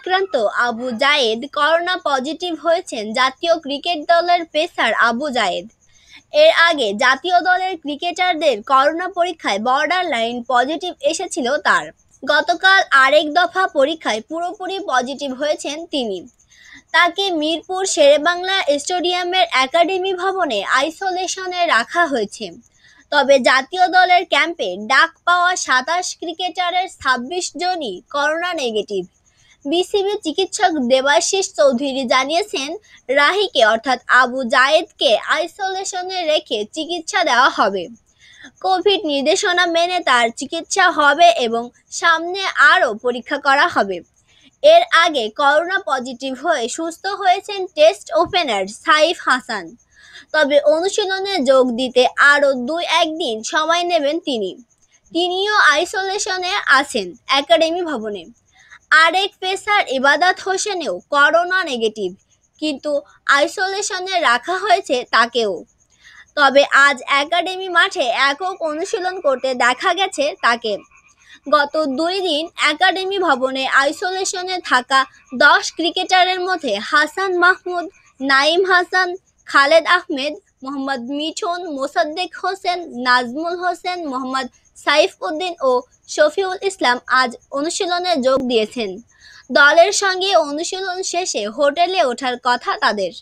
আক্রান্ত আবু জায়েদ corona positive হয়েছেন জাতীয় ক্রিকেট দলের পেসার আবু জায়েদ এর আগে জাতীয় দলের ক্রিকেটারদের করোনা পরীক্ষায় বর্ডার লাইন পজিটিভ এসেছিল তার গতকাল আরেক দফা পরীক্ষায় পুরোপুরি পজিটিভ হয়েছেন তিনি তাকে মিরপুর শেরেবাংলা স্টেডিয়ামের একাডেমি ভবনে আইসোলেশনে রাখা হয়েছে তবে জাতীয় দলের ক্যাম্পে ডাক পাওয়া সাতাশ ক্রিকেটারের ছাব্বিশ জনই করোনা নেগেটিভ বিসিবি চিকিৎসক দেবাশিস চৌধুরী জানিয়েছেন রাহিকে অর্থাৎ আবু জায়েদকে আইসোলেশনে রেখে চিকিৎসা দেওয়া হবে কোভিড নির্দেশনা মেনে তার চিকিৎসা হবে এবং সামনে আরও পরীক্ষা করা হবে এর আগে করোনা পজিটিভ হয়ে সুস্থ হয়েছেন টেস্ট ওপেনার সাইফ হাসান তবে অনুশীলনে যোগ দিতে আরও দুই একদিন সময় নেবেন তিনি তিনিও আইসোলেশনে আছেন একাডেমি ভবনে আরেক পেসার ইবাদত হোসেনেও করোনা নেগেটিভ কিন্তু আইসোলেশনে রাখা হয়েছে তাকেও তবে আজ একাডেমি মাঠে একক অনুশীলন করতে দেখা গেছে তাকে গত দুই দিন একাডেমি ভবনে আইসোলেশনে থাকা দশ ক্রিকেটারের মধ্যে হাসান মাহমুদ নাইম হাসান খালেদ আহমেদ মোহাম্মদ মিঠুন মোসাদ্দেক হোসেন নাজমুল হোসেন মোহাম্মদ সাইফ উদ্দিন ও শফিউল ইসলাম আজ অনুশীলনে যোগ দিয়েছেন দলের সঙ্গে অনুশীলন শেষে হোটেলে ওঠার কথা তাদের